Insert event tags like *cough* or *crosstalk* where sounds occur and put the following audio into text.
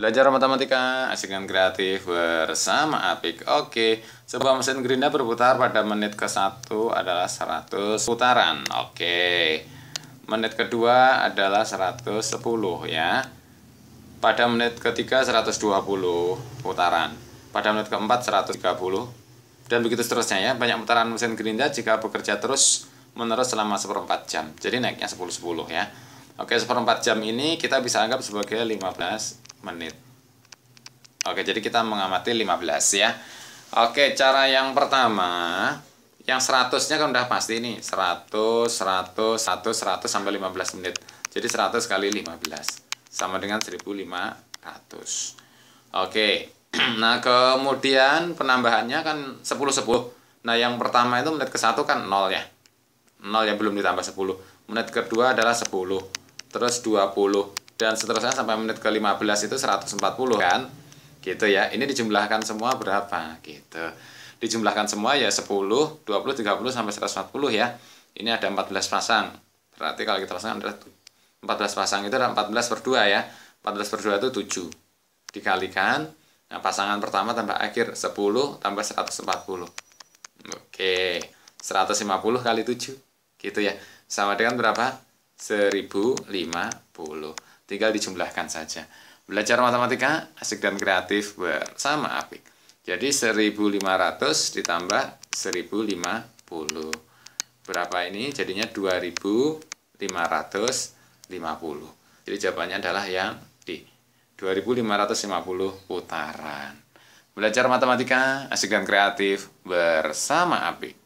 Belajar matematika, asik dan kreatif bersama Apik. Oke, sebuah mesin gerinda berputar pada menit ke-1 adalah 100 putaran. Oke. Menit kedua adalah 110 ya. Pada menit ketiga 120 putaran. Pada menit keempat 130 dan begitu seterusnya ya. Banyak putaran mesin gerinda jika bekerja terus menerus selama seperempat jam. Jadi naiknya 10 10 ya. Oke, seperempat jam ini kita bisa anggap sebagai 15 menit. Oke, jadi kita mengamati 15 ya. Oke, cara yang pertama, yang 100-nya kan udah pasti ini 100, 100, 100, 100 sampai 15 menit. Jadi 100 kali 15 sama dengan 1500. Oke. *clears throat* Nah, kemudian penambahannya kan 10 10. Nah, yang pertama itu menit ke-1 kan 0 ya. 0 yang belum ditambah 10. Menit kedua adalah 10. Terus 20 dan seterusnya sampai menit ke-15 itu 140 kan gitu ya ini dijumlahkan semua berapa gitu dijumlahkan semua ya 10 20 30 sampai 140 ya ini ada 14 pasang berarti kalau kita pasang 14 pasang itu ada 14 per 2 ya 14 per 2 itu 7 dikalikan nah pasangan pertama tambah akhir 10 tambah 140 oke 150 kali 7 gitu ya sama dengan berapa 1050 Tinggal dijumlahkan saja. Belajar matematika asik dan kreatif bersama Apik. Jadi 1500 ditambah 1050. Berapa ini? Jadinya 2550. Jadi jawabannya adalah yang di 2550 putaran. Belajar matematika asik dan kreatif bersama Apik.